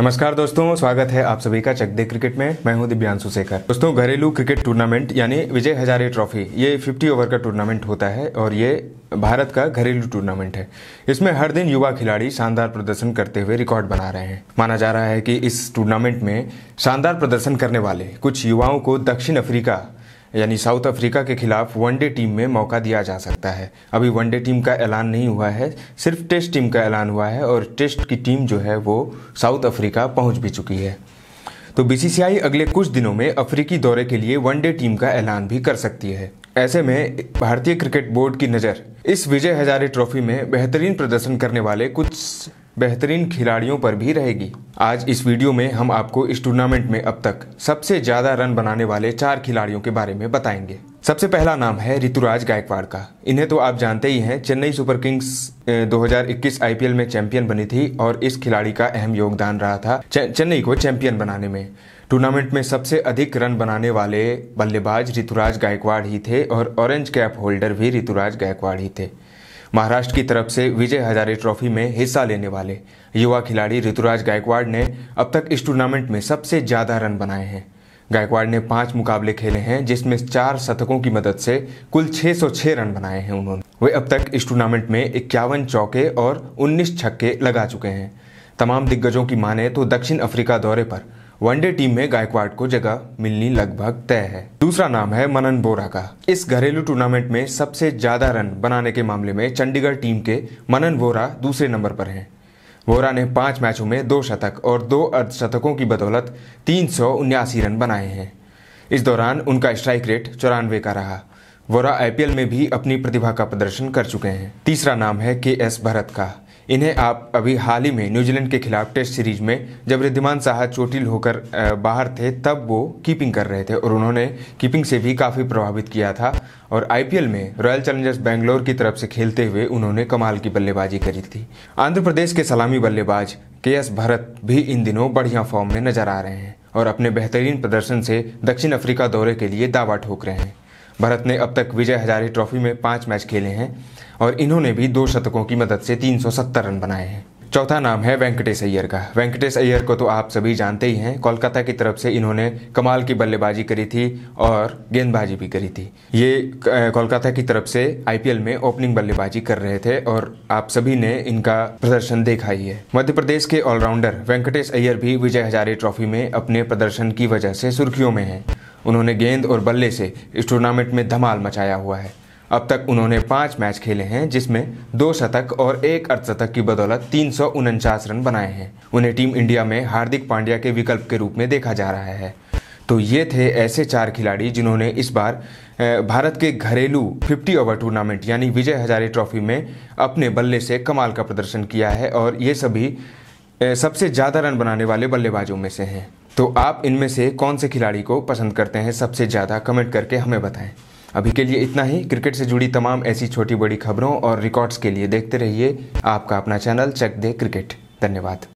नमस्कार दोस्तों स्वागत है आप सभी का चकदे क्रिकेट में मैं हूं दिव्यांशु शेखर दोस्तों घरेलू क्रिकेट टूर्नामेंट यानी विजय हजारे ट्रॉफी ये 50 ओवर का टूर्नामेंट होता है और ये भारत का घरेलू टूर्नामेंट है इसमें हर दिन युवा खिलाड़ी शानदार प्रदर्शन करते हुए रिकॉर्ड बना रहे हैं माना जा रहा है कि इस टूर्नामेंट में शानदार प्रदर्शन करने वाले कुछ युवाओं को दक्षिण अफ्रीका यानी साउथ अफ्रीका के खिलाफ वनडे टीम में मौका दिया जा सकता है अभी वनडे टीम का ऐलान नहीं हुआ है सिर्फ टेस्ट टीम का ऐलान हुआ है और टेस्ट की टीम जो है वो साउथ अफ्रीका पहुंच भी चुकी है तो बीसीसीआई अगले कुछ दिनों में अफ्रीकी दौरे के लिए वनडे टीम का ऐलान भी कर सकती है ऐसे में भारतीय क्रिकेट बोर्ड की नज़र इस विजय हजारे ट्रॉफी में बेहतरीन प्रदर्शन करने वाले कुछ बेहतरीन खिलाड़ियों पर भी रहेगी आज इस वीडियो में हम आपको इस टूर्नामेंट में अब तक सबसे ज्यादा रन बनाने वाले चार खिलाड़ियों के बारे में बताएंगे सबसे पहला नाम है ऋतुराज गायकवाड़ का इन्हें तो आप जानते ही हैं चेन्नई सुपर किंग्स 2021 आईपीएल में चैंपियन बनी थी और इस खिलाड़ी का अहम योगदान रहा था चेन्नई को चैंपियन बनाने में टूर्नामेंट में सबसे अधिक रन बनाने वाले बल्लेबाज ऋतुराज गायकवाड़ ही थे और ऑरेंज कैप होल्डर भी ऋतुराज गायकवाड़ ही थे महाराष्ट्र की तरफ से विजय हजारे ट्रॉफी में हिस्सा लेने वाले युवा खिलाड़ी ऋतुराज गायकवाड़ ने अब तक इस टूर्नामेंट में सबसे ज़्यादा रन बनाए हैं गायकवाड़ ने पांच मुकाबले खेले हैं जिसमें चार शतकों की मदद से कुल 606 रन बनाए हैं उन्होंने वे अब तक इस टूर्नामेंट में इक्यावन चौके और 19 छक्के लगा चुके हैं तमाम दिग्गजों की माने तो दक्षिण अफ्रीका दौरे पर वनडे टीम में गायकवाड़ को जगह मिलनी लगभग तय है दूसरा नाम है मनन बोरा का इस घरेलू टूर्नामेंट में सबसे ज्यादा रन बनाने के मामले में चंडीगढ़ टीम के मनन बोरा दूसरे नंबर पर हैं वोरा ने पांच मैचों में दो शतक और दो अर्धशतकों की बदौलत तीन रन बनाए हैं इस दौरान उनका स्ट्राइक रेट चौरानवे का रहा वोरा आईपीएल में भी अपनी प्रतिभा का प्रदर्शन कर चुके हैं तीसरा नाम है के एस भरत का इन्हें आप अभी हाल ही में न्यूजीलैंड के खिलाफ टेस्ट सीरीज में जब रिद्धिमान साहा चोटिल होकर बाहर थे तब वो कीपिंग कर रहे थे और उन्होंने कीपिंग से भी काफ़ी प्रभावित किया था और आईपीएल में रॉयल चैलेंजर्स बेंगलोर की तरफ से खेलते हुए उन्होंने कमाल की बल्लेबाजी करी थी आंध्र प्रदेश के सलामी बल्लेबाज के एस भरत भी इन दिनों बढ़िया फॉर्म में नजर आ रहे हैं और अपने बेहतरीन प्रदर्शन से दक्षिण अफ्रीका दौरे के लिए दावा ठोक रहे हैं भरत ने अब तक विजय हजारी ट्रॉफी में पाँच मैच खेले हैं और इन्होंने भी दो शतकों की मदद से 370 रन बनाए हैं चौथा नाम है वेंकटेश अय्यर का वेंकटेश अय्यर को तो आप सभी जानते ही हैं कोलकाता की तरफ से इन्होंने कमाल की बल्लेबाजी करी थी और गेंदबाजी भी करी थी ये कोलकाता की तरफ से आईपीएल में ओपनिंग बल्लेबाजी कर रहे थे और आप सभी ने इनका प्रदर्शन देखा ही है मध्य प्रदेश के ऑलराउंडर वेंकटेश अय्यर भी विजय हजारे ट्रॉफी में अपने प्रदर्शन की वजह से सुर्खियों में है उन्होंने गेंद और बल्ले से इस टूर्नामेंट में धमाल मचाया हुआ है अब तक उन्होंने पांच मैच खेले हैं जिसमें दो शतक और एक अर्धशतक की बदौलत तीन रन बनाए हैं उन्हें टीम इंडिया में हार्दिक पांड्या के विकल्प के रूप में देखा जा रहा है तो ये थे ऐसे चार खिलाड़ी जिन्होंने इस बार भारत के घरेलू 50 ओवर टूर्नामेंट यानी विजय हजारे ट्रॉफी में अपने बल्ले से कमाल का प्रदर्शन किया है और ये सभी सबसे ज़्यादा रन बनाने वाले बल्लेबाजों में से हैं तो आप इनमें से कौन से खिलाड़ी को पसंद करते हैं सबसे ज़्यादा कमेंट करके हमें बताएं अभी के लिए इतना ही क्रिकेट से जुड़ी तमाम ऐसी छोटी बड़ी खबरों और रिकॉर्ड्स के लिए देखते रहिए आपका अपना चैनल चक दे क्रिकेट धन्यवाद